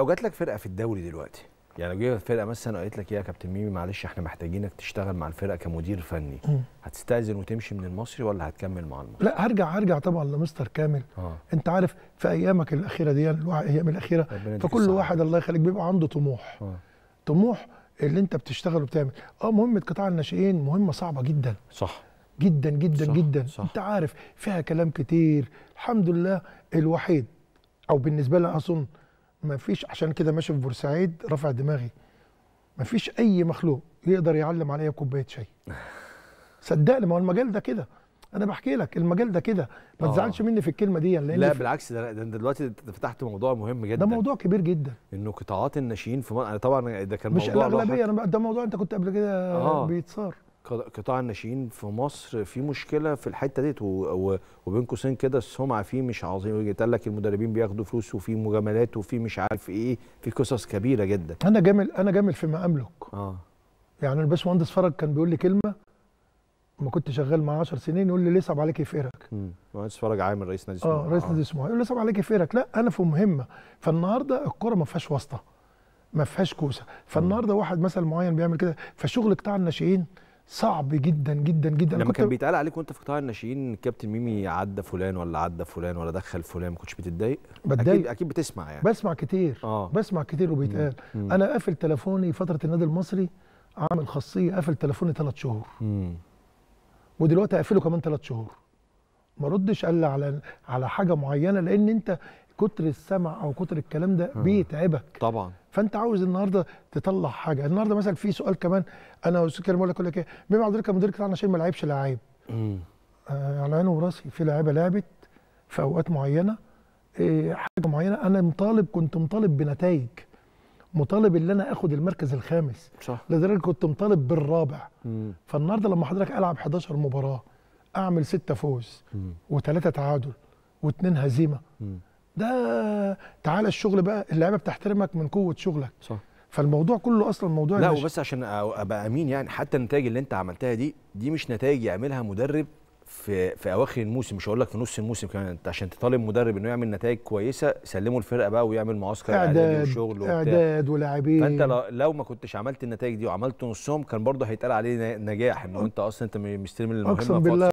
لو جات لك فرقه في الدوري دلوقتي يعني لو جت فرقه مثلا قالت لك يا كابتن ميمي معلش احنا محتاجينك تشتغل مع الفرقه كمدير فني هتستاذن وتمشي من المصري ولا هتكمل مع المصري؟ لا هرجع هرجع طبعا لمستر كامل آه. انت عارف في ايامك الاخيره دي الايام الاخيره فكل واحد الله يخليك بيبقى عنده طموح آه. طموح اللي انت بتشتغل وبتعمل اه مهمه قطاع الناشئين مهمه صعبه جدا صح جدا جدا صح. جدا صح. انت عارف فيها كلام كتير الحمد لله الوحيد او بالنسبه لي اظن ما فيش عشان كده ماشي في بورسعيد رافع دماغي ما فيش اي مخلوق يقدر يعلم عليا كوبايه شاي صدقني ما هو المجال ده كده انا بحكي لك المجال ده كده ما آه. تزعلش مني في الكلمه دي لان لا بالعكس ده ده دلوقتي فتحت موضوع مهم جدا ده موضوع كبير جدا انه قطاعات الناشئين في مصر طبعا ده كان مش موضوع الاغلبيه انا ده موضوع انت كنت قبل كده آه. بيتصار قطاع الناشئين في مصر في مشكله في الحته ديت وبين قوسين كده السمعه فيه مش عظيمه قال لك المدربين بياخدوا فلوس وفي مجاملات وفي مش عارف ايه في قصص كبيره جدا انا جامل انا جامل فيما املك اه يعني الباشمهندس فرج كان بيقول لي كلمه ما كنت شغال معاه 10 سنين يقول لي ليه صعب عليك يفقرك مهندس فرج عامل رئيس نادي سموحه اه رئيس نادي آه. سموحه يقول لي صعب عليك يفقرك لا انا في مهمه فالنهارده الكوره ما فيهاش واسطه ما فيهاش كوسه فالنهارده واحد مثلا معين بيعمل كده فشغل قطاع الناشئين صعب جدا جدا جدا لما كان بيتقال عليك وانت في قطاع الناشئين كابتن ميمي عدى فلان ولا عدى فلان ولا دخل فلان ما كنتش بتتضايق؟ بتضايق اكيد اكيد بتسمع يعني بسمع كتير آه. بسمع كتير وبيتقال مم. انا قافل تليفوني فتره النادي المصري عامل خاصيه قافل تليفوني ثلاث شهور مم. ودلوقتي اقفله كمان ثلاث شهور ما ردش الا على على حاجه معينه لان انت كتر السمع او كتر الكلام ده بيتعبك طبعا فانت عاوز النهارده تطلع حاجه النهارده مثلا في سؤال كمان انا والاستاذ بقول لك اقول لك ايه بما عبد مديرك بتاعنا عشان ما لعبش لعيب آه على عيني وراسي في لعيبه لعبت في اوقات معينه إيه حاجه معينه انا مطالب كنت مطالب بنتائج مطالب ان انا اخد المركز الخامس صح لدرجه كنت مطالب بالرابع مم. فالنهارده لما حضرتك العب 11 مباراه اعمل 6 فوز وثلاثه تعادل واثنين هزيمه مم. ده تعالى الشغل بقى اللعيبه بتحترمك من قوه شغلك صح فالموضوع كله اصلا موضوع لا وبس عشان ابقى امين يعني حتى النتائج اللي انت عملتها دي دي مش نتائج يعملها مدرب في في اواخر الموسم مش هقول لك في نص الموسم كمان انت عشان تطالب مدرب انه يعمل نتائج كويسه سلمه الفرقه بقى ويعمل معسكر اعداد وشغل وبتاع اعداد ولاعبين فانت لو ما كنتش عملت النتائج دي وعملت نصهم كان برضه هيتقال عليه نجاح انه انت اصلا انت مستلم المهمه اقسم بالله